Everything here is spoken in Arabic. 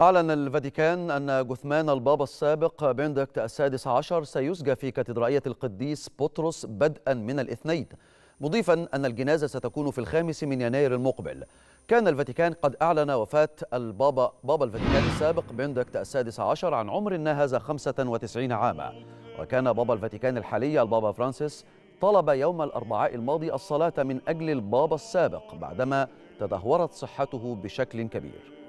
أعلن الفاتيكان أن جثمان البابا السابق بندكت السادس عشر سيسجى في كاتدرائية القديس بطرس بدءا من الاثنين مضيفا أن الجنازة ستكون في الخامس من يناير المقبل كان الفاتيكان قد أعلن وفاة البابا بابا الفاتيكان السابق بندكت السادس عشر عن عمر ناهز 95 عاما وكان بابا الفاتيكان الحالي البابا فرانسيس طلب يوم الأربعاء الماضي الصلاة من أجل البابا السابق بعدما تدهورت صحته بشكل كبير